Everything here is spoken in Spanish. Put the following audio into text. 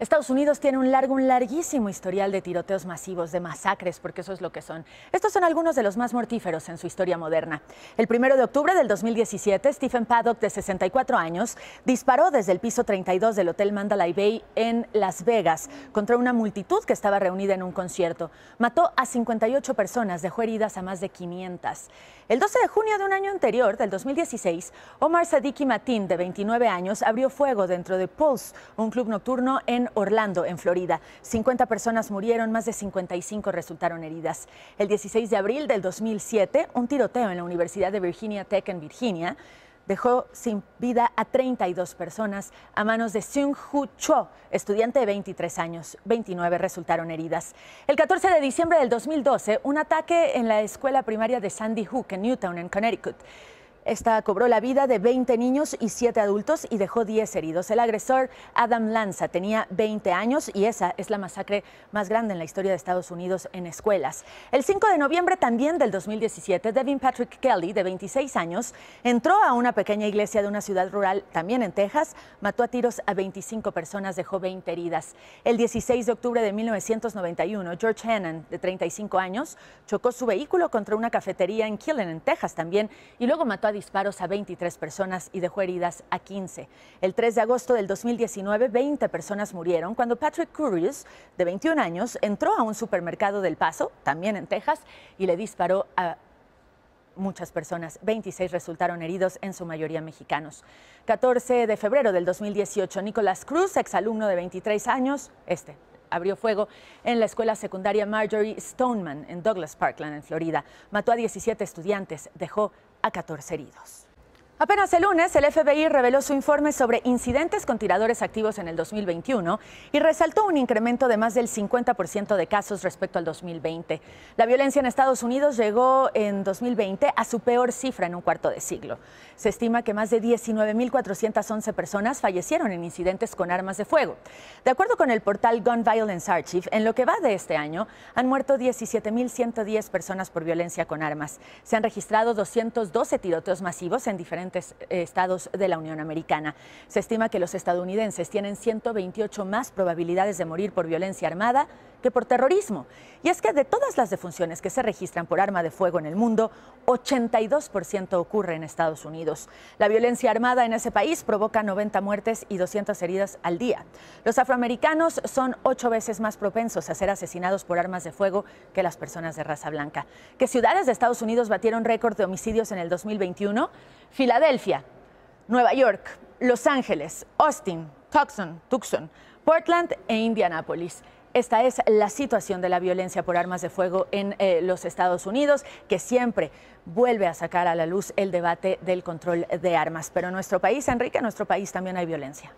Estados Unidos tiene un largo, un larguísimo historial de tiroteos masivos, de masacres, porque eso es lo que son. Estos son algunos de los más mortíferos en su historia moderna. El primero de octubre del 2017, Stephen Paddock, de 64 años, disparó desde el piso 32 del Hotel Mandalay Bay en Las Vegas contra una multitud que estaba reunida en un concierto. Mató a 58 personas, dejó heridas a más de 500. El 12 de junio de un año anterior, del 2016, Omar Sadiki Matin, de 29 años, abrió fuego dentro de Pulse, un club nocturno en Orlando, en Florida. 50 personas murieron, más de 55 resultaron heridas. El 16 de abril del 2007, un tiroteo en la Universidad de Virginia Tech en Virginia dejó sin vida a 32 personas a manos de Seung Hu Cho, estudiante de 23 años. 29 resultaron heridas. El 14 de diciembre del 2012, un ataque en la escuela primaria de Sandy Hook en Newtown, en Connecticut. Esta cobró la vida de 20 niños y 7 adultos y dejó 10 heridos. El agresor Adam Lanza tenía 20 años y esa es la masacre más grande en la historia de Estados Unidos en escuelas. El 5 de noviembre también del 2017, Devin Patrick Kelly, de 26 años, entró a una pequeña iglesia de una ciudad rural, también en Texas, mató a tiros a 25 personas, dejó 20 heridas. El 16 de octubre de 1991, George Hannon, de 35 años, chocó su vehículo contra una cafetería en Killen, en Texas también, y luego mató a disparos a 23 personas y dejó heridas a 15. El 3 de agosto del 2019, 20 personas murieron cuando Patrick Curious, de 21 años, entró a un supermercado del Paso, también en Texas, y le disparó a muchas personas. 26 resultaron heridos, en su mayoría mexicanos. 14 de febrero del 2018, Nicolás Cruz, exalumno de 23 años, este abrió fuego en la escuela secundaria Marjorie Stoneman en Douglas Parkland, en Florida. Mató a 17 estudiantes, dejó a 14 heridos. Apenas el lunes, el FBI reveló su informe sobre incidentes con tiradores activos en el 2021 y resaltó un incremento de más del 50% de casos respecto al 2020. La violencia en Estados Unidos llegó en 2020 a su peor cifra en un cuarto de siglo. Se estima que más de 19.411 personas fallecieron en incidentes con armas de fuego. De acuerdo con el portal Gun Violence Archive, en lo que va de este año, han muerto 17.110 personas por violencia con armas. Se han registrado 212 tiroteos masivos en diferentes eh, estados de la Unión Americana. Se estima que los estadounidenses tienen 128 más probabilidades de morir por violencia armada que por terrorismo. Y es que de todas las defunciones que se registran por arma de fuego en el mundo, 82% ocurre en Estados Unidos. La violencia armada en ese país provoca 90 muertes y 200 heridas al día. Los afroamericanos son ocho veces más propensos a ser asesinados por armas de fuego que las personas de raza blanca. ¿Qué ciudades de Estados Unidos batieron récord de homicidios en el 2021? Filadelfia, Nueva York, Los Ángeles, Austin, Tucson, Tucson, Portland e Indianápolis. Esta es la situación de la violencia por armas de fuego en eh, los Estados Unidos, que siempre vuelve a sacar a la luz el debate del control de armas. Pero en nuestro país, Enrique, en nuestro país también hay violencia.